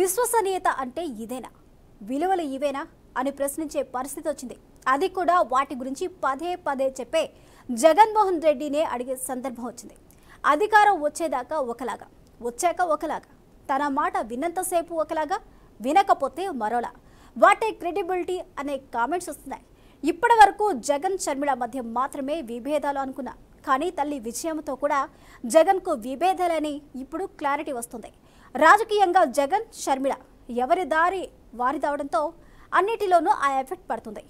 విశ్వసనీయత అంటే ఇదేనా విలువలు ఇవేనా అని ప్రశ్నించే పరిస్థితి వచ్చింది అది కూడా వాటి గురించి పదే పదే చెప్పే జగన్మోహన్ రెడ్డినే అడిగే సందర్భం వచ్చింది అధికారం వచ్చేదాకా ఒకలాగా వచ్చాక ఒకలాగా తన మాట విన్నంతసేపు ఒకలాగా వినకపోతే మరోలా వాటే క్రెడిబిలిటీ అనే కామెంట్స్ వస్తున్నాయి ఇప్పటి వరకు జగన్ షర్మిళ మధ్య మాత్రమే విభేదాలు అనుకున్నా కానీ తల్లి విజయంతో కూడా జగన్కు విభేదాలని ఇప్పుడు క్లారిటీ వస్తుంది రాజకీయంగా జగన్ షర్మిళ ఎవరి దారి వారి దావడంతో అన్నిటిలోనూ ఆ ఎఫెక్ట్ పడుతుంది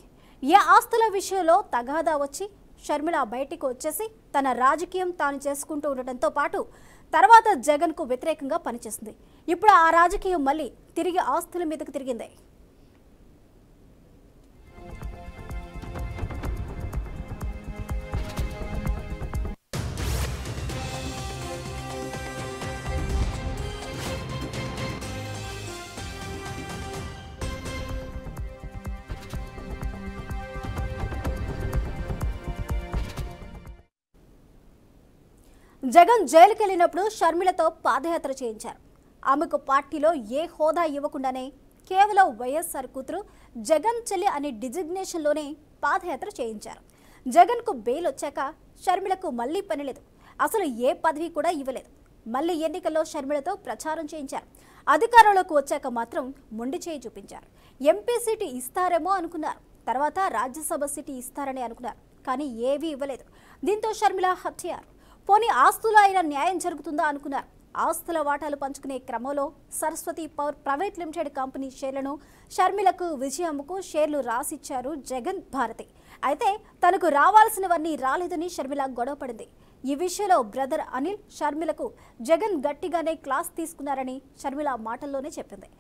ఏ ఆస్తుల విషయంలో తగాదా వచ్చి షర్మిళ బయటికి వచ్చేసి తన రాజకీయం తాను చేసుకుంటూ ఉండటంతో పాటు తర్వాత జగన్కు వ్యతిరేకంగా పనిచేసింది ఇప్పుడు ఆ రాజకీయం మళ్ళీ తిరిగి ఆస్తుల మీదకు తిరిగింది జగన్ జైలుకెళ్ళినప్పుడు షర్మిలతో పాదయాత్ర చేయించారు ఆమెకు పార్టీలో ఏ హోదా ఇవ్వకుండానే కేవలం వైఎస్ఆర్ కూతురు జగన్ చెల్లి అనే డిజిగ్నేషన్లోనే పాదయాత్ర చేయించారు జగన్కు బెయిల్ వచ్చాక షర్మిలకు మళ్ళీ పనిలేదు అసలు ఏ పదవి కూడా ఇవ్వలేదు మళ్ళీ ఎన్నికల్లో షర్మిలతో ప్రచారం చేయించారు అధికారంలోకి వచ్చాక మాత్రం మొండి చేయి చూపించారు ఎంపీ సీటు ఇస్తారేమో అనుకున్నారు తర్వాత రాజ్యసభ సీటు ఇస్తారని అనుకున్నారు కానీ ఏవీ ఇవ్వలేదు దీంతో షర్మిల హత్యారు పోనీ ఆస్తుల అయినా న్యాయం జరుగుతుందా అనుకున్నారు ఆస్తుల వాటాలు పంచుకునే క్రమంలో Saraswati power private limited company షేర్లను షర్మిలకు విజయమ్మకు షేర్లు రాసిచ్చారు జగన్ భారతి అయితే తనకు రావాల్సినవన్నీ రాలేదని షర్మిల గొడవపడింది ఈ విషయంలో బ్రదర్ అనిల్ షర్మిలకు జగన్ గట్టిగానే క్లాస్ తీసుకున్నారని షర్మిల మాటల్లోనే చెప్పింది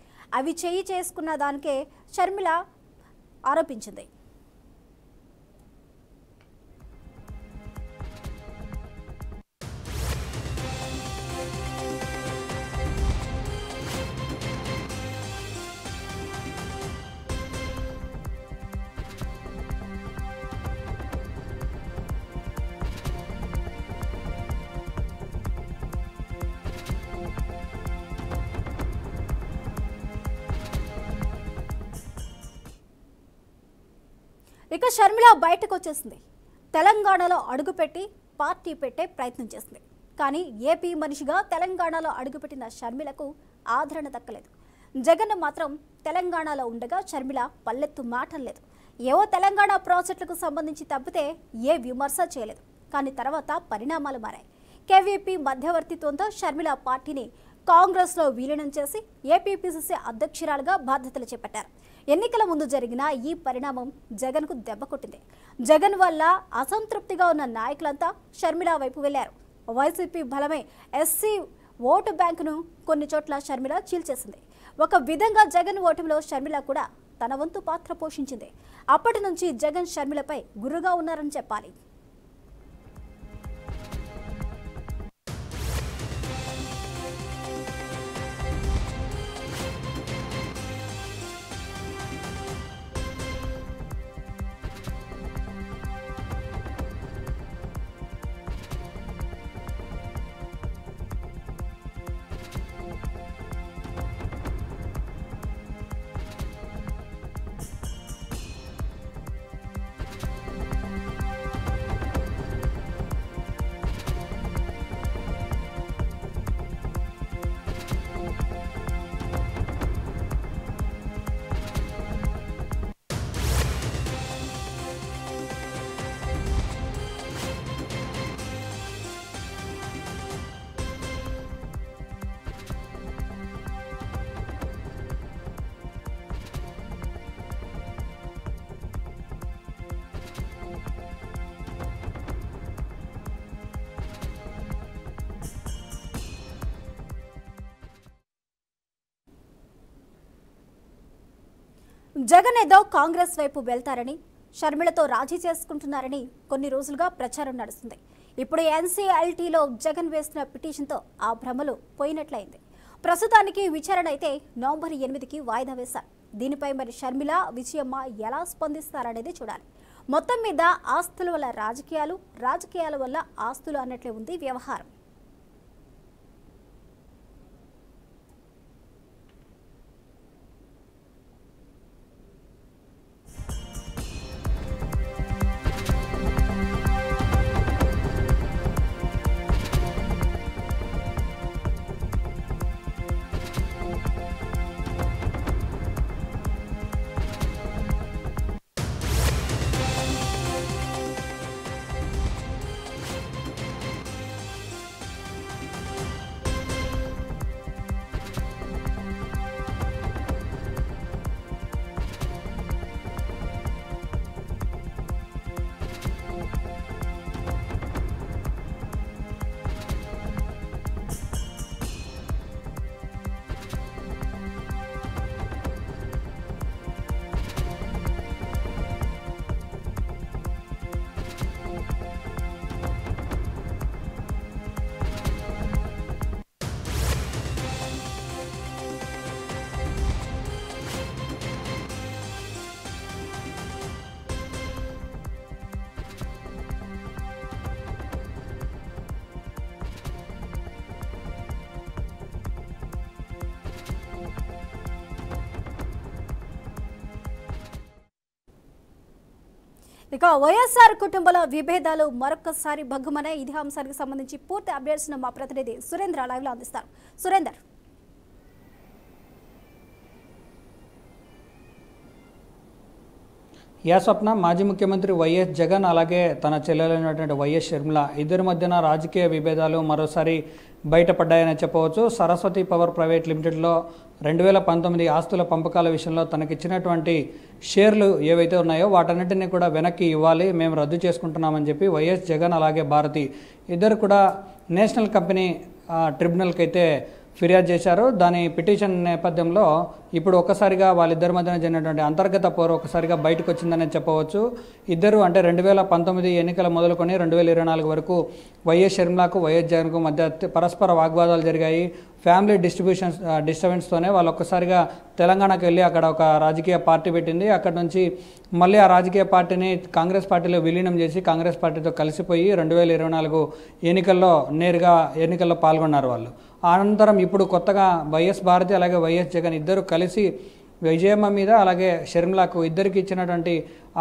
అవి చేయి చేసుకున్న దానికే షర్మిల ఆరోపించింది ఇక షర్మిల బయటకు వచ్చేసింది తెలంగాణలో అడుగుపెట్టి పార్టీ పెట్టే ప్రయత్నం చేసింది కానీ ఏపీ మనిషిగా తెలంగాణలో అడుగుపెట్టిన షర్మిలకు ఆదరణ దక్కలేదు జగన్ మాత్రం తెలంగాణలో ఉండగా షర్మిల పల్లెత్తు మాటం లేదు ఏవో తెలంగాణ ప్రాజెక్టులకు సంబంధించి తప్పితే ఏ విమర్శ చేయలేదు కానీ తర్వాత పరిణామాలు మారాయి కేవీపీ మధ్యవర్తిత్వంతో షర్మిల పార్టీని కాంగ్రెస్లో విలీనం చేసి ఏపీపీసీసీ అధ్యక్షురాలుగా బాధ్యతలు చేపట్టారు ఎన్నికల ముందు జరిగిన ఈ పరిణామం జగన్కు దెబ్బ కొట్టింది జగన్ వల్ల అసంతృప్తిగా ఉన్న నాయకులంతా షర్మిల వైపు వెళ్లారు వైసీపీ బలమే ఎస్సీ ఓటు బ్యాంకును కొన్ని చోట్ల షర్మిల చీల్చేసింది ఒక విధంగా జగన్ ఓటమిలో షర్మిల కూడా తన వంతు పాత్ర పోషించింది అప్పటి నుంచి జగన్ షర్మిలపై గురుగా ఉన్నారని చెప్పాలి జగన్ ఏదో కాంగ్రెస్ వైపు వెళ్తారని షర్మిలతో రాజీ చేసుకుంటున్నారని కొన్ని రోజులుగా ప్రచారం నడుస్తుంది ఇప్పుడు ఎన్సీఎల్టీలో జగన్ వేసిన పిటిషన్తో ఆ భ్రమలు పోయినట్లయింది ప్రస్తుతానికి విచారణ అయితే నవంబర్ ఎనిమిదికి వాయిదా వేశారు దీనిపై మరి షర్మిల విజయమ్మ ఎలా స్పందిస్తారనేది చూడాలి మొత్తం మీద ఆస్తుల వల్ల రాజకీయాలు రాజకీయాల వల్ల ఆస్తులు అన్నట్లే ఉంది వ్యవహారం ఇక వైఎస్ఆర్ కుటుంబంలో విభేదాలు మరొకసారి భగ్గుమనే ఇతిహాంశానికి సంబంధించి పూర్తి అప్డేట్స్ మా ప్రతినిధి సురేంద్ర లైవ్ లో అందిస్తారు సురేందర్ యా స్వప్న మాజీ ముఖ్యమంత్రి వైఎస్ జగన్ అలాగే తన చెల్లెలైనటువంటి వైఎస్ షర్మిల ఇద్దరి మధ్యన రాజకీయ విభేదాలు మరోసారి బయటపడ్డాయని చెప్పవచ్చు సరస్వతి పవర్ ప్రైవేట్ లిమిటెడ్లో రెండు వేల పంతొమ్మిది ఆస్తుల పంపకాల విషయంలో తనకిచ్చినటువంటి షేర్లు ఏవైతే ఉన్నాయో వాటన్నిటిని కూడా వెనక్కి ఇవ్వాలి మేము రద్దు చేసుకుంటున్నామని చెప్పి వైఎస్ జగన్ అలాగే భారతి ఇద్దరు కూడా నేషనల్ కంపెనీ ట్రిబ్యునల్కి అయితే ఫిర్యాదు చేశారు దాని పిటిషన్ నేపథ్యంలో ఇప్పుడు ఒక్కసారిగా వాళ్ళిద్దరి మధ్యన జరిగినటువంటి అంతర్గత పోరు ఒకసారిగా బయటకు వచ్చిందనే చెప్పవచ్చు ఇద్దరు అంటే రెండు వేల పంతొమ్మిది ఎన్నికల మొదలుకొని రెండు వేల ఇరవై నాలుగు వరకు వైఎస్ షర్మిలాకు వైఎస్ జగన్కు మధ్య పరస్పర వాగ్వాదాలు జరిగాయి ఫ్యామిలీ డిస్ట్రిబ్యూషన్స్ డిస్టర్బెన్స్తోనే వాళ్ళు ఒక్కసారిగా తెలంగాణకు వెళ్ళి అక్కడ ఒక రాజకీయ పార్టీ పెట్టింది అక్కడ నుంచి మళ్ళీ ఆ రాజకీయ పార్టీని కాంగ్రెస్ పార్టీలో విలీనం చేసి కాంగ్రెస్ పార్టీతో కలిసిపోయి రెండు వేల ఇరవై నాలుగు ఎన్నికల్లో నేరుగా ఎన్నికల్లో పాల్గొన్నారు వాళ్ళు అనంతరం ఇప్పుడు కొత్తగా వైఎస్ భారతి అలాగే వైఎస్ జగన్ ఇద్దరు కలిసి విజయమ్మ మీద అలాగే షర్మిలాకు ఇద్దరికి ఇచ్చినటువంటి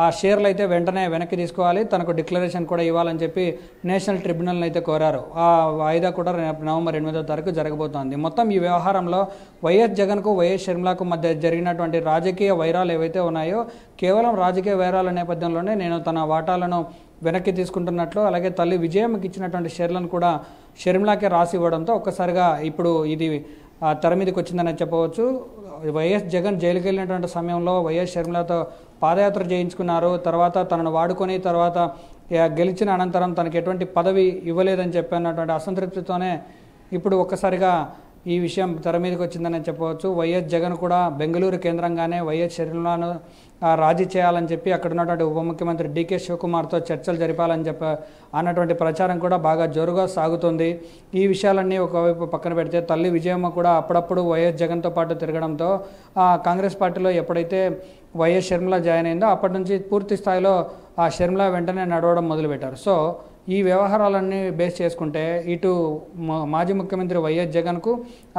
ఆ షేర్లు అయితే వెంటనే వెనక్కి తీసుకోవాలి తనకు డిక్లరేషన్ కూడా ఇవ్వాలని చెప్పి నేషనల్ ట్రిబ్యునల్ని అయితే కోరారు ఆ వాయిదా కూడా నవంబర్ ఎనిమిదో తారీఖు జరగబోతోంది మొత్తం ఈ వ్యవహారంలో వైఎస్ జగన్కు వైఎస్ షర్మిలాకు మధ్య జరిగినటువంటి రాజకీయ వైరాలు ఏవైతే ఉన్నాయో కేవలం రాజకీయ వైరాల నేపథ్యంలోనే నేను తన వాటాలను వెనక్కి తీసుకుంటున్నట్లు అలాగే తల్లి విజయమ్మకి ఇచ్చినటువంటి షేర్లను కూడా షర్మిలాకే రాసి ఇవ్వడంతో ఒక్కసారిగా ఇప్పుడు ఇది తెర మీదకి వచ్చిందని చెప్పవచ్చు వైఎస్ జగన్ జైలుకి వెళ్ళినటువంటి సమయంలో వైఎస్ షర్మిలతో పాదయాత్ర చేయించుకున్నారు తర్వాత తనను వాడుకొని తర్వాత గెలిచిన అనంతరం తనకు ఎటువంటి పదవి ఇవ్వలేదని చెప్పినటువంటి అసంతృప్తితోనే ఇప్పుడు ఒక్కసారిగా ఈ విషయం తెర మీదకి వచ్చిందని చెప్పవచ్చు వైఎస్ జగన్ కూడా బెంగళూరు కేంద్రంగానే వైఎస్ షర్మిలను రాజీ చేయాలని చెప్పి అక్కడ ఉన్నటువంటి ఉప ముఖ్యమంత్రి డీకే శివకుమార్తో చర్చలు జరిపాలని చెప్ప అన్నటువంటి ప్రచారం కూడా బాగా జోరుగా సాగుతుంది ఈ విషయాలన్నీ ఒకవైపు పక్కన పెడితే తల్లి విజయమ్మ కూడా అప్పుడప్పుడు వైఎస్ జగన్తో పాటు తిరగడంతో కాంగ్రెస్ పార్టీలో ఎప్పుడైతే వైఎస్ షర్మిల జాయిన్ అయిందో అప్పటి నుంచి పూర్తి స్థాయిలో ఆ షర్మిల వెంటనే నడవడం మొదలుపెట్టారు సో ఈ వ్యవహారాలన్నీ బేస్ చేసుకుంటే ఇటు మాజీ ముఖ్యమంత్రి వైఎస్ జగన్కు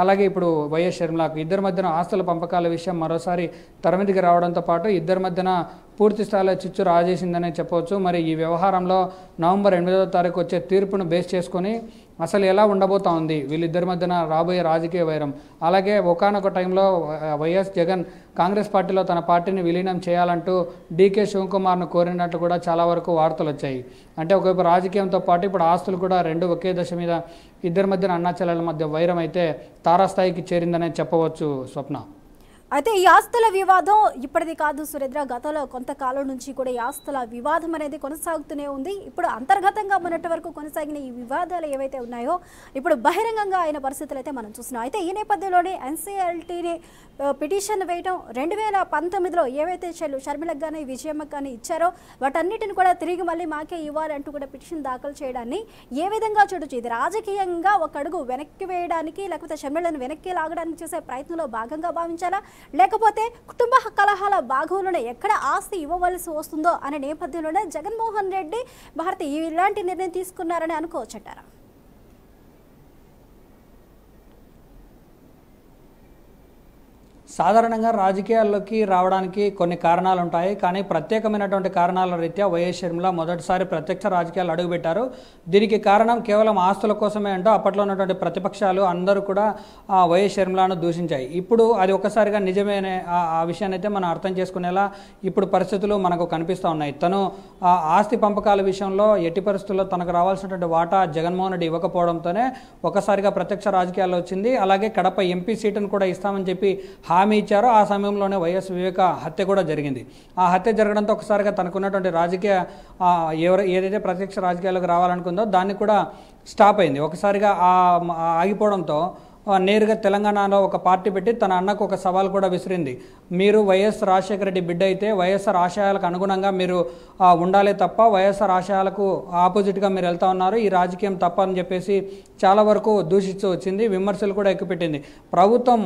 అలాగే ఇప్పుడు వైఎస్ షర్మిలాకు ఇద్దరి మధ్యన ఆస్తుల పంపకాల విషయం మరోసారి తరమిదికి రావడంతో పాటు ఇద్దరి మధ్యన పూర్తి స్థాయిలో చిచ్చు రాజేసిందనే చెప్పవచ్చు మరి ఈ వ్యవహారంలో నవంబర్ ఎనిమిదవ తారీఖు వచ్చే తీర్పును బేస్ చేసుకొని అసలు ఎలా ఉండబోతా ఉంది వీళ్ళిద్దరి మధ్యన రాబోయే రాజకీయ వైరం అలాగే ఒకనొక టైంలో వైఎస్ జగన్ కాంగ్రెస్ పార్టీలో తన పార్టీని విలీనం చేయాలంటూ డీకే శివకుమార్ను కోరినట్లు కూడా చాలా వరకు వార్తలు వచ్చాయి అంటే ఒకవైపు రాజకీయంతో పాటు ఇప్పుడు ఆస్తులు కూడా రెండు ఒకే దశ మీద ఇద్దరి మధ్యన అన్నాచలాల మధ్య వైరం అయితే తారాస్థాయికి చేరిందనే చెప్పవచ్చు స్వప్న అయితే ఈ ఆస్తుల వివాదం ఇప్పటిది కాదు సురేంద్ర గతంలో కొంతకాలం నుంచి కూడా ఈ ఆస్తుల వివాదం అనేది కొనసాగుతూనే ఉంది ఇప్పుడు అంతర్గతంగా మొన్నటి వరకు కొనసాగిన ఈ వివాదాలు ఏవైతే ఉన్నాయో ఇప్పుడు బహిరంగంగా అయిన పరిస్థితులు అయితే మనం చూస్తున్నాం అయితే ఈ నేపథ్యంలోనే ఎన్సీఎల్టీని పిటిషన్ వేయడం రెండు వేల పంతొమ్మిదిలో ఏవైతే చెల్లు షర్మిలకు కానీ విజయమ్మకు కానీ ఇచ్చారో వాటన్నిటిని కూడా తిరిగి మళ్ళీ మాకే ఇవ్వాలంటూ కూడా పిటిషన్ దాఖలు చేయడాన్ని ఏ విధంగా చూడొచ్చు ఇది రాజకీయంగా ఒక అడుగు వెనక్కి వేయడానికి లేకపోతే షర్మిలను వెనక్కి లాగడానికి చేసే ప్రయత్నంలో భాగంగా భావించాలా లేకపోతే కుటుంబ కలహాల భాగంలోనే ఎక్కడ ఆస్తి ఇవ్వవలసి వస్తుందో అనే నేపథ్యంలోనే జగన్మోహన్ రెడ్డి భారతి ఇలాంటి నిర్ణయం తీసుకున్నారని అనుకోవచ్చంటారా సాధారణంగా రాజకీయాల్లోకి రావడానికి కొన్ని కారణాలు ఉంటాయి కానీ ప్రత్యేకమైనటువంటి కారణాల రీత్యా వైఎస్ షర్మిల మొదటిసారి ప్రత్యక్ష రాజకీయాలు అడుగుపెట్టారు దీనికి కారణం కేవలం ఆస్తుల కోసమే అంటూ అప్పట్లో ఉన్నటువంటి ప్రతిపక్షాలు అందరూ కూడా వైఎస్ షర్మిలను దూషించాయి ఇప్పుడు అది ఒక్కసారిగా నిజమేనే ఆ విషయాన్ని అయితే మనం అర్థం చేసుకునేలా ఇప్పుడు పరిస్థితులు మనకు కనిపిస్తూ ఉన్నాయి తను ఆస్తి పంపకాల విషయంలో ఎట్టి పరిస్థితుల్లో తనకు రావాల్సినటువంటి వాటా జగన్మోహన్ రెడ్డి ఇవ్వకపోవడంతోనే ఒకసారిగా ప్రత్యక్ష రాజకీయాల్లో వచ్చింది అలాగే కడప ఎంపీ సీటును కూడా ఇస్తామని చెప్పి హామీ ఇచ్చారో ఆ సమయంలోనే వైఎస్ వివేక హత్య కూడా జరిగింది ఆ హత్య జరగడంతో ఒకసారిగా తనకున్నటువంటి రాజకీయ ఎవరు ఏదైతే ప్రత్యక్ష రాజకీయాలకు రావాలనుకుందో దాన్ని కూడా స్టాప్ అయింది ఒకసారిగా ఆగిపోవడంతో నేరుగా తెలంగాణలో ఒక పార్టీ పెట్టి తన అన్నకు ఒక సవాల్ కూడా విసిరింది మీరు వైఎస్ రాజశేఖర రెడ్డి బిడ్డ అయితే వైఎస్ఆర్ ఆశయాలకు అనుగుణంగా మీరు ఉండాలి తప్ప వైఎస్ఆర్ ఆశయాలకు ఆపోజిట్గా మీరు వెళ్తా ఉన్నారు ఈ రాజకీయం తప్ప అని చెప్పేసి చాలా వరకు దూషిస్తూ వచ్చింది విమర్శలు కూడా ఎక్కుపెట్టింది ప్రభుత్వం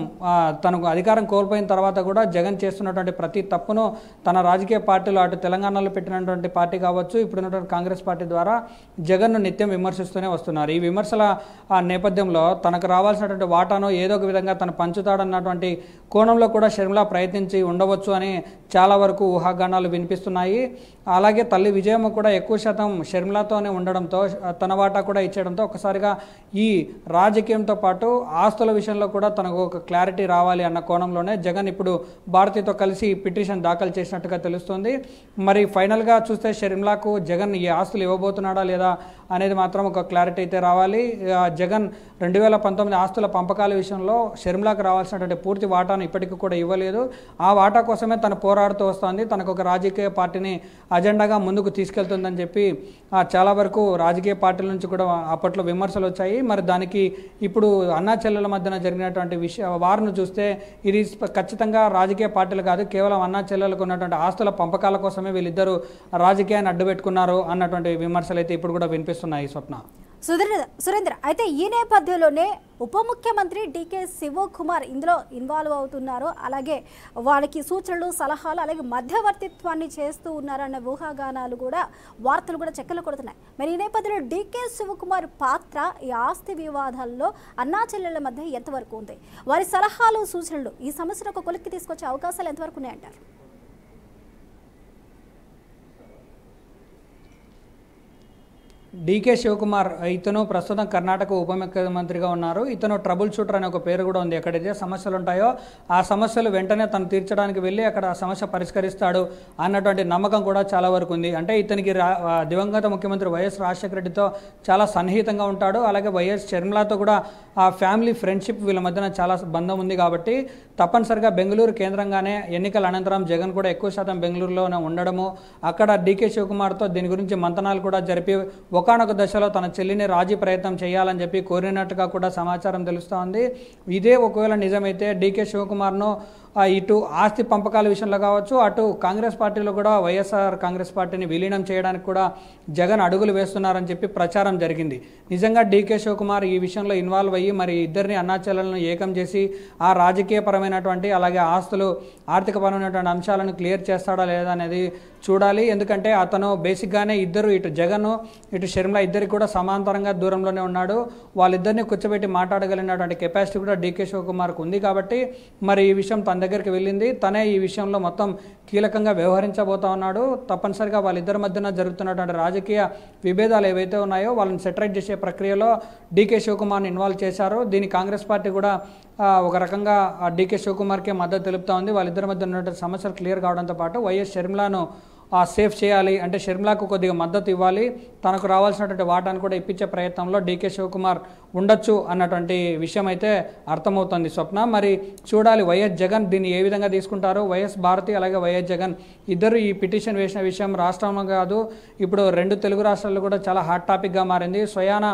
తనకు అధికారం కోల్పోయిన తర్వాత కూడా జగన్ చేస్తున్నటువంటి ప్రతి తప్పును తన రాజకీయ పార్టీలో అటు తెలంగాణలో పెట్టినటువంటి పార్టీ కావచ్చు ఇప్పుడున్నటువంటి కాంగ్రెస్ పార్టీ ద్వారా జగన్ను నిత్యం విమర్శిస్తూనే వస్తున్నారు ఈ విమర్శల నేపథ్యంలో తనకు రావాల్సినటువంటి ఉన్నటువంటి వాటాను ఏదో ఒక విధంగా తను పంచుతాడన్నటువంటి కోణంలో కూడా షర్మిల ప్రయత్నించి ఉండవచ్చు అని చాలా వరకు ఊహాగానాలు వినిపిస్తున్నాయి అలాగే తల్లి విజయమ్మ కూడా ఎక్కువ శాతం షర్మిలాతోనే ఉండడంతో తన వాటా కూడా ఇచ్చేయడంతో ఒకసారిగా ఈ రాజకీయంతో పాటు ఆస్తుల విషయంలో కూడా తనకు ఒక క్లారిటీ రావాలి అన్న కోణంలోనే జగన్ ఇప్పుడు భారతితో కలిసి పిటిషన్ దాఖలు చేసినట్టుగా తెలుస్తుంది మరి ఫైనల్గా చూస్తే షర్మిలాకు జగన్ ఈ ఆస్తులు ఇవ్వబోతున్నాడా లేదా అనేది మాత్రం ఒక క్లారిటీ అయితే రావాలి జగన్ రెండు వేల పంతొమ్మిది ఆస్తుల పంపకాల విషయంలో షర్మిలాకు రావాల్సినటువంటి పూర్తి వాటాను ఇప్పటికీ కూడా ఇవ్వలేదు ఆ వాటా కోసమే తను పోరాడుతూ వస్తుంది తనకు ఒక రాజకీయ పార్టీని అజెండాగా ముందుకు తీసుకెళ్తుందని చెప్పి చాలా వరకు రాజకీయ పార్టీల నుంచి కూడా అప్పట్లో విమర్శలు వచ్చాయి మరి దానికి ఇప్పుడు అన్నా చెల్లెల మధ్యన జరిగినటువంటి విషయ వారిని చూస్తే ఇది ఖచ్చితంగా రాజకీయ పార్టీలు కాదు కేవలం అన్నా చెల్లెలకు ఉన్నటువంటి ఆస్తుల పంపకాల కోసమే వీళ్ళిద్దరూ రాజకీయాన్ని అడ్డుపెట్టుకున్నారు అన్నటువంటి విమర్శలు అయితే ఇప్పుడు కూడా వినిపిస్తున్నాయి స్వప్న సురేంద్ర అయితే ఈ నేపథ్యంలోనే ఉప ముఖ్యమంత్రి డికే శివకుమార్ ఇందులో ఇన్వాల్వ్ అవుతున్నారు అలాగే వాళ్ళకి సూచనలు సలహాలు అలాగే మధ్యవర్తిత్వాన్ని చేస్తూ ఉన్నారన్న ఊహాగానాలు కూడా వార్తలు కూడా చెక్కలు కొడుతున్నాయి మరి ఈ నేపథ్యంలో డికే శివకుమార్ పాత్ర ఈ ఆస్తి వివాదాల్లో అన్నా చెల్లెళ్ల మధ్య ఎంతవరకు ఉంది వారి సలహాలు సూచనలు ఈ సమస్యను ఒక కొలిక్కి తీసుకొచ్చే అవకాశాలు ఎంతవరకు ఉన్నాయంటారు డీకే శివకుమార్ ఇతను ప్రస్తుతం కర్ణాటక ఉప ముఖ్యమంత్రిగా ఉన్నారు ఇతను ట్రబుల్ షూటర్ అనే ఒక పేరు కూడా ఉంది ఎక్కడైతే సమస్యలు ఉంటాయో ఆ సమస్యలు వెంటనే తను తీర్చడానికి వెళ్ళి అక్కడ ఆ సమస్య పరిష్కరిస్తాడు అన్నటువంటి నమ్మకం కూడా చాలా వరకు ఉంది అంటే ఇతనికి దివంగత ముఖ్యమంత్రి వైఎస్ రాజశేఖర రెడ్డితో చాలా సన్నిహితంగా ఉంటాడు అలాగే వైఎస్ షర్మిలాతో కూడా ఆ ఫ్యామిలీ ఫ్రెండ్షిప్ వీళ్ళ మధ్యన చాలా బంధం ఉంది కాబట్టి తప్పనిసరిగా బెంగళూరు కేంద్రంగానే ఎన్నికల అనంతరం జగన్ కూడా ఎక్కువ శాతం బెంగళూరులోనే ఉండడము అక్కడ డీకే శివకుమార్తో దీని గురించి మంతనాలు కూడా జరిపి ఒక ఒకనొక దశలో తన చెల్లిని రాజీ ప్రయత్నం చేయాలని చెప్పి కోరినట్టుగా కూడా సమాచారం తెలుస్తోంది ఇదే ఒకవేళ నిజమైతే డీకే శివకుమార్ను ఇటు ఆస్తి పంపకాల విషయంలో కావచ్చు అటు కాంగ్రెస్ పార్టీలో కూడా వైఎస్ఆర్ కాంగ్రెస్ పార్టీని విలీనం చేయడానికి కూడా జగన్ అడుగులు వేస్తున్నారని చెప్పి ప్రచారం జరిగింది నిజంగా డీకే శివకుమార్ ఈ విషయంలో ఇన్వాల్వ్ అయ్యి మరి ఇద్దరిని అన్నాచలను ఏకం చేసి ఆ రాజకీయపరమైనటువంటి అలాగే ఆస్తులు ఆర్థికపరమైనటువంటి అంశాలను క్లియర్ చేస్తాడా లేదా అనేది చూడాలి ఎందుకంటే అతను బేసిక్గానే ఇద్దరు ఇటు జగన్ ఇటు షర్మిల ఇద్దరికి కూడా సమాంతరంగా దూరంలోనే ఉన్నాడు వాళ్ళిద్దరిని కూర్చోబెట్టి మాట్లాడగలిగినటువంటి కెపాసిటీ కూడా డీకే శివకుమార్కు ఉంది కాబట్టి మరి ఈ విషయం తన దగ్గరికి వెళ్ళింది తనే ఈ విషయంలో మొత్తం కీలకంగా వ్యవహరించబోతా ఉన్నాడు తప్పనిసరిగా వాళ్ళిద్దరి మధ్యన జరుగుతున్నటువంటి రాజకీయ విభేదాలు ఏవైతే ఉన్నాయో వాళ్ళని సెటరైట్ చేసే ప్రక్రియలో డీకే శివకుమార్ని ఇన్వాల్వ్ చేశారు దీని కాంగ్రెస్ పార్టీ కూడా ఒక రకంగా డీకే శివకుమార్కే మద్దతు తెలుపుతా ఉంది వాళ్ళిద్దరి మధ్య ఉన్నటువంటి సమస్యలు క్లియర్ కావడంతో పాటు వైఎస్ షర్మిలాను సేఫ్ చేయాలి అంటే షర్మిలాకు కొద్దిగా మద్దతు ఇవ్వాలి తనకు రావాల్సినటువంటి వాటాను కూడా ఇప్పించే ప్రయత్నంలో డీకే శివకుమార్ ఉండొచ్చు అన్నటువంటి విషయం అయితే అర్థమవుతుంది స్వప్న మరి చూడాలి వైఎస్ జగన్ దీన్ని ఏ విధంగా తీసుకుంటారు వైఎస్ భారతి అలాగే వైఎస్ జగన్ ఇద్దరు ఈ పిటిషన్ వేసిన విషయం రాష్ట్రంలో కాదు ఇప్పుడు రెండు తెలుగు రాష్ట్రాల్లో కూడా చాలా హాట్ టాపిక్గా మారింది స్వయాన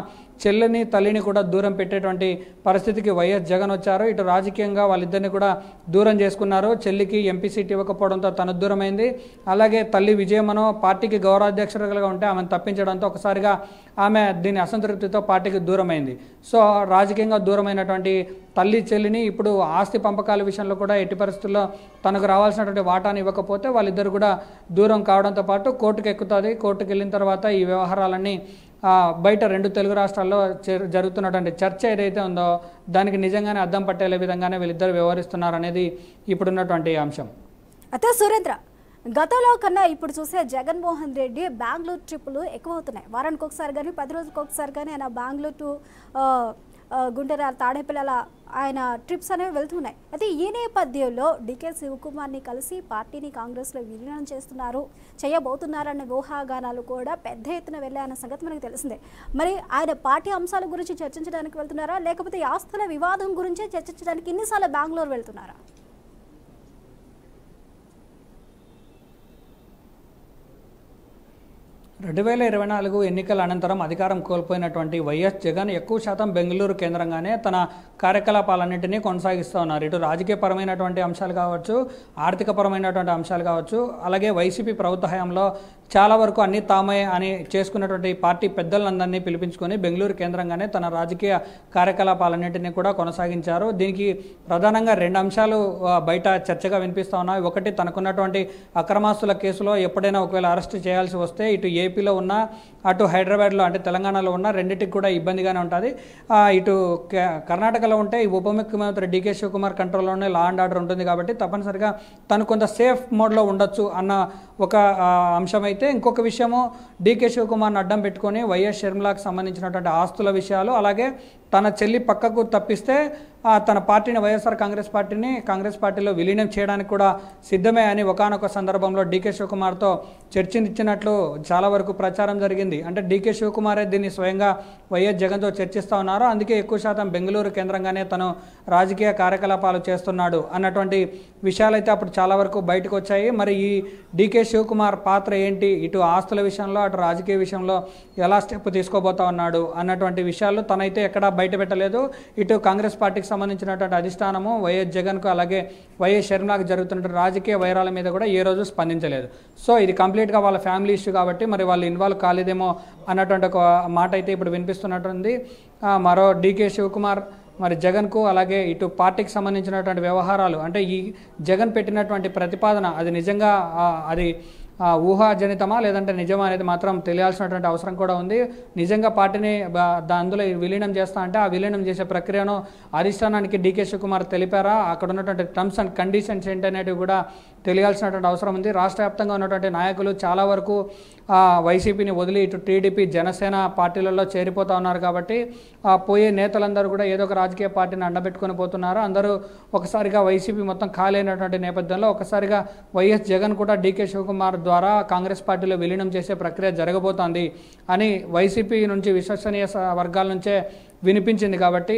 చెల్లిని తల్లిని కూడా దూరం పెట్టేటువంటి పరిస్థితికి వైఎస్ జగన్ వచ్చారు ఇటు రాజకీయంగా వాళ్ళిద్దరిని కూడా దూరం చేసుకున్నారు చెల్లికి ఎంపీ సీట్ ఇవ్వకపోవడంతో తన దూరమైంది అలాగే తల్లి విజయమనో పార్టీకి గౌరవాధ్యక్షులుగా ఉంటే ఆమెను తప్పించడంతో ఒకసారిగా ఆమె దీని అసంతృప్తితో పార్టీకి దూరమైంది సో రాజకీయంగా దూరమైనటువంటి తల్లి చెల్లిని ఇప్పుడు ఆస్తి పంపకాల విషయంలో కూడా ఎట్టి పరిస్థితుల్లో తనకు రావాల్సినటువంటి వాటాను ఇవ్వకపోతే వాళ్ళిద్దరు కూడా దూరం కావడంతో పాటు కోర్టుకు ఎక్కుతుంది కోర్టుకు వెళ్ళిన తర్వాత ఈ వ్యవహారాలన్నీ బయట రెండు తెలుగు రాష్ట్రాల్లో జరుగుతున్నటువంటి చర్చ ఏదైతే ఉందో దానికి నిజంగానే అర్థం పట్టేలే విధంగానే వీళ్ళిద్దరు వ్యవహరిస్తున్నారు అనేది ఇప్పుడున్నటువంటి అంశం అయితే సురేంద్ర గతంలో కన్నా ఇప్పుడు చూసే జగన్మోహన్ రెడ్డి బెంగళూరు ట్రిప్పులు ఎక్కువ అవుతున్నాయి వారానికి ఒకసారి కానీ పది రోజులకు ఒకసారి కానీ ఆయన బెంగళూరు టు గుండెరాల తాడేపిల్లల ఆయన ట్రిప్స్ అనేవి వెళ్తున్నాయి అయితే ఈ నేపథ్యంలో డికే శివకుమార్ని కలిసి పార్టీని కాంగ్రెస్లో విలీనం చేస్తున్నారు చేయబోతున్నారన్న ఊహాగానాలు కూడా పెద్ద ఎత్తున వెళ్ళాయన్న సంగతి మనకు తెలిసిందే మరి ఆయన పార్టీ అంశాల గురించి చర్చించడానికి వెళ్తున్నారా లేకపోతే ఆస్తుల వివాదం గురించే చర్చించడానికి ఇన్నిసార్లు బెంగళూరు వెళ్తున్నారా రెండు వేల ఇరవై నాలుగు ఎన్నికల అనంతరం అధికారం కోల్పోయినటువంటి వైఎస్ జగన్ ఎక్కువ శాతం బెంగళూరు కేంద్రంగానే తన కార్యకలాపాలన్నింటినీ కొనసాగిస్తూ ఉన్నారు ఇటు పరమైనటువంటి అంశాలు కావచ్చు ఆర్థికపరమైనటువంటి అంశాలు కావచ్చు అలాగే వైసీపీ ప్రభుత్వ హయాంలో చాలా వరకు అన్ని తామే అని చేసుకున్నటువంటి పార్టీ పెద్దలందరినీ పిలిపించుకొని బెంగళూరు కేంద్రంగానే తన రాజకీయ కార్యకలాపాలన్నింటినీ కూడా కొనసాగించారు దీనికి ప్రధానంగా రెండు అంశాలు బయట చర్చగా వినిపిస్తూ ఉన్నాయి ఒకటి తనకున్నటువంటి అక్రమాస్తుల కేసులో ఎప్పుడైనా ఒకవేళ అరెస్ట్ చేయాల్సి వస్తే ఇటు ఏపీలో ఉన్న అటు హైదరాబాద్లో అంటే తెలంగాణలో ఉన్న రెండింటికి కూడా ఇబ్బందిగానే ఉంటుంది ఇటు కర్ణాటకలో ఉంటే ఉప ముఖ్యమంత్రి డీకే శివకుమార్ కంట్రోల్లోనే లా అండ్ ఆర్డర్ ఉంటుంది కాబట్టి తప్పనిసరిగా తను కొంత సేఫ్ మోడ్లో ఉండొచ్చు అన్న ఒక అంశం అయితే అయితే ఇంకొక విషయము డీకే శివకుమార్ని అడ్డం పెట్టుకొని వైఎస్ షర్మిలాకు సంబంధించినటువంటి ఆస్తుల విషయాలు అలాగే తన చెల్లి పక్కకు తప్పిస్తే తన పార్టీని వైఎస్ఆర్ కాంగ్రెస్ పార్టీని కాంగ్రెస్ పార్టీలో విలీనం చేయడానికి కూడా సిద్ధమే అని ఒకనొక సందర్భంలో డీకే శివకుమార్తో చర్చించినట్లు చాలా వరకు ప్రచారం జరిగింది అంటే డీకే శివకుమారే దీన్ని స్వయంగా వైఎస్ జగన్తో చర్చిస్తూ ఉన్నారు అందుకే ఎక్కువ శాతం బెంగళూరు కేంద్రంగానే తను రాజకీయ కార్యకలాపాలు చేస్తున్నాడు అన్నటువంటి విషయాలైతే అప్పుడు చాలా వరకు బయటకు వచ్చాయి మరి ఈ డీకే శివకుమార్ పాత్ర ఏంటి ఇటు ఆస్తుల విషయంలో అటు రాజకీయ విషయంలో ఎలా స్టెప్ తీసుకోబోతా ఉన్నాడు అన్నటువంటి విషయాలు తనైతే ఎక్కడా బయటపెట్టలేదు ఇటు కాంగ్రెస్ పార్టీకి సంబంధించినటువంటి అధిష్టానము వైఎస్ జగన్కు అలాగే వైఎస్ శర్మకు జరుగుతున్న రాజకీయ వైరాల మీద కూడా ఏ రోజు స్పందించలేదు సో ఇది కంప్లీట్గా వాళ్ళ ఫ్యామిలీ ఇష్యూ కాబట్టి మరి వాళ్ళు ఇన్వాల్వ్ కాలేదేమో అన్నటువంటి ఒక మాట అయితే ఇప్పుడు వినిపిస్తున్నట్టుంది మరో డీకే శివకుమార్ మరి జగన్కు అలాగే ఇటు పార్టీకి సంబంధించినటువంటి వ్యవహారాలు అంటే ఈ జగన్ పెట్టినటువంటి ప్రతిపాదన అది నిజంగా అది ఊహాజనితమా లేదంటే నిజమా అనేది మాత్రం తెలియాల్సినటువంటి అవసరం కూడా ఉంది నిజంగా పార్టీని అందులో విలీనం చేస్తా అంటే ఆ విలీనం చేసే ప్రక్రియను అధిష్టానానికి డీకే శివకుమార్ తెలిపారా అక్కడ ఉన్నటువంటి టర్మ్స్ అండ్ కండిషన్స్ ఏంటనేటివి కూడా తెలియాల్సినటువంటి అవసరం ఉంది రాష్ట్ర వ్యాప్తంగా ఉన్నటువంటి నాయకులు చాలా వరకు వైసీపీని వదిలి ఇటు టీడీపీ జనసేన పార్టీలలో చేరిపోతూ ఉన్నారు కాబట్టి పోయే నేతలందరూ కూడా ఏదో ఒక రాజకీయ పార్టీని అండబెట్టుకొని పోతున్నారు అందరూ ఒకసారిగా వైసీపీ మొత్తం ఖాళీ అయినటువంటి నేపథ్యంలో ఒకసారిగా వైఎస్ జగన్ కూడా డీకే శివకుమార్ ద్వారా కాంగ్రెస్ పార్టీలో విలీనం చేసే ప్రక్రియ జరగబోతోంది అని వైసీపీ నుంచి విశ్వసనీయ వర్గాల నుంచే వినిపించింది కాబట్టి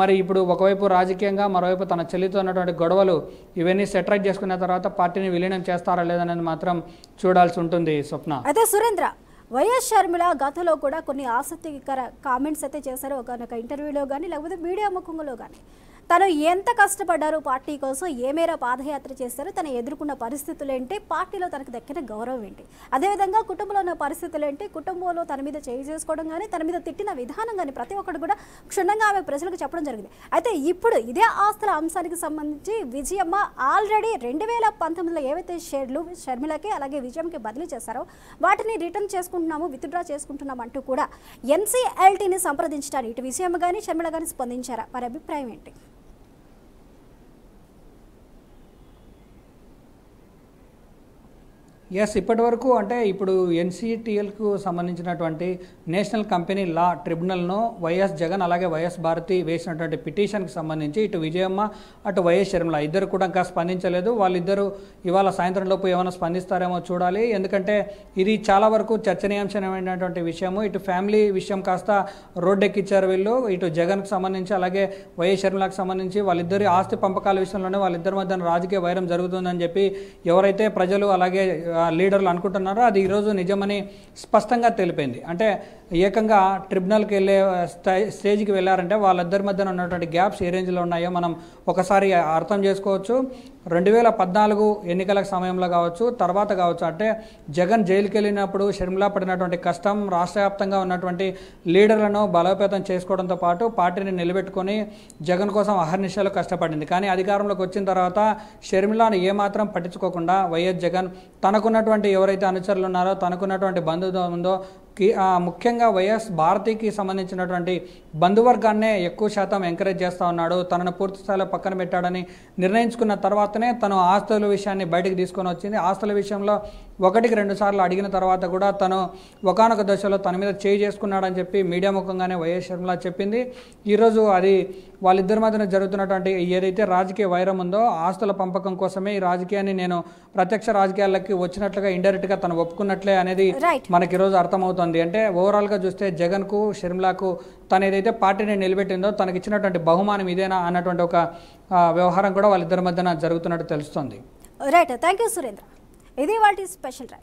మరి ఇప్పుడు ఒకవైపు రాజకీయంగా మరోవైపు తన చెల్లితో ఉన్నటువంటి గొడవలు ఇవన్నీ సెటరైట్ చేసుకున్న తర్వాత పార్టీని విలీనం చేస్తారా లేదనేది మాత్రం చూడాల్సి ఉంటుంది స్వప్న అయితే సురేంద్ర వైఎస్ షర్మిల గతంలో కూడా కొన్ని ఆసక్తికర కామెంట్స్ అయితే చేశారు ఒకనొక ఇంటర్వ్యూలో కానీ లేకపోతే మీడియా ముఖంలో కానీ తను ఎంత కష్టపడ్డారు పార్టీ కోసం ఏ మేర పాదయాత్ర చేశారు తను ఎదుర్కొన్న పరిస్థితులు ఏంటి పార్టీలో తనకు దక్కిన గౌరవం ఏంటి అదేవిధంగా కుటుంబంలో ఉన్న పరిస్థితులు ఏంటి కుటుంబంలో తన మీద చేయి చేసుకోవడం కానీ తన మీద తిట్టిన విధానం కానీ ప్రతి ఒక్కరు కూడా క్షుణ్ణంగా ఆమె ప్రజలకు చెప్పడం జరిగింది అయితే ఇప్పుడు ఇదే ఆస్తుల అంశానికి సంబంధించి విజయమ్మ ఆల్రెడీ రెండు వేల పంతొమ్మిదిలో ఏవైతే షేర్లు షర్మిలకి అలాగే విజయంకి బదిలీ చేశారో వాటిని రిటర్న్ చేసుకుంటున్నాము విత్డ్రా చేసుకుంటున్నాం అంటూ కూడా ఎన్సీఎల్టీని సంప్రదించడానికి ఇటు విజయమ్మ కానీ షర్మిల కానీ స్పందించారా వారి అభిప్రాయం ఏంటి ఎస్ ఇప్పటి వరకు అంటే ఇప్పుడు ఎన్సిటిఎల్కు సంబంధించినటువంటి నేషనల్ కంపెనీ లా ట్రిబ్యునల్ను వైఎస్ జగన్ అలాగే వైఎస్ భారతి వేసినటువంటి పిటిషన్కి సంబంధించి ఇటు విజయమ్మ అటు వైఎస్ షర్మిల ఇద్దరు కూడా ఇంకా స్పందించలేదు వాళ్ళిద్దరూ ఇవాళ సాయంత్రం లోపు ఏమైనా స్పందిస్తారేమో చూడాలి ఎందుకంటే ఇది చాలా వరకు చర్చనీయాంశమైనటువంటి విషయము ఇటు ఫ్యామిలీ విషయం కాస్త రోడ్డెక్కిచ్చారు వీళ్ళు ఇటు జగన్కు సంబంధించి అలాగే వైఎస్ షర్మిలకు సంబంధించి వాళ్ళిద్దరి ఆస్తి పంపకాల విషయంలోనే వాళ్ళిద్దరి మధ్యన రాజకీయ వైరం జరుగుతుందని చెప్పి ఎవరైతే ప్రజలు అలాగే లీడర్లు అనుకుంటున్నారో అది ఈరోజు నిజమని స్పష్టంగా తెలిపింది అంటే ఏకంగా ట్రిబ్యునల్కి వెళ్ళే స్టేజ్కి వెళ్ళారంటే వాళ్ళిద్దరి మధ్యన ఉన్నటువంటి గ్యాప్స్ ఏ రేంజ్లో ఉన్నాయో మనం ఒకసారి అర్థం చేసుకోవచ్చు రెండు వేల పద్నాలుగు ఎన్నికల సమయంలో కావచ్చు తర్వాత కావచ్చు అంటే జగన్ జైలుకి వెళ్ళినప్పుడు షర్మిలా పడినటువంటి కష్టం రాష్ట్ర వ్యాప్తంగా ఉన్నటువంటి లీడర్లను బలోపేతం చేసుకోవడంతో పాటు పార్టీని నిలబెట్టుకొని జగన్ కోసం అహర్నిశలు కష్టపడింది కానీ అధికారంలోకి వచ్చిన తర్వాత షర్మిలాను ఏమాత్రం పట్టించుకోకుండా వైఎస్ జగన్ తనకున్నటువంటి ఎవరైతే అనుచరులు ఉన్నారో తనకున్నటువంటి బంధుత్వం ఉందో ముఖ్యంగా వైఎస్ భారతికి సంబంధించినటువంటి బంధువర్గాన్నే ఎక్కువ శాతం ఎంకరేజ్ చేస్తూ ఉన్నాడు తనను పూర్తి స్థాయిలో పక్కన పెట్టాడని నిర్ణయించుకున్న తర్వాతనే తను ఆస్తుల విషయాన్ని బయటకు తీసుకొని వచ్చింది ఆస్తుల విషయంలో ఒకటికి రెండు సార్లు అడిగిన తర్వాత కూడా తను ఒకనొక దశలో తన మీద చేయి చేసుకున్నాడని చెప్పి మీడియా ముఖంగానే వైఎస్ శర్మల చెప్పింది ఈరోజు అది వాళ్ళిద్దరి మధ్యన జరుగుతున్నటువంటి ఏదైతే రాజకీయ వైరం ఉందో ఆస్తుల పంపకం కోసమే ఈ రాజకీయాన్ని నేను ప్రత్యక్ష రాజకీయాలకి వచ్చినట్లుగా ఇండైరెక్ట్గా తను ఒప్పుకున్నట్లే అనేది మనకి ఈరోజు అర్థమవుతుంది జరుగుతోంది అంటే ఓవరాల్గా చూస్తే జగన్కు షర్మిలాకు తను ఏదైతే పార్టీని నిలబెట్టిందో తనకి ఇచ్చినటువంటి బహుమానం ఇదేనా అన్నటువంటి ఒక వ్యవహారం కూడా వాళ్ళిద్దరి మధ్యన జరుగుతున్నట్టు తెలుస్తోంది రైట్ థ్యాంక్ యూ సురేంద్ర ఇది వాటి స్పెషల్ రైట్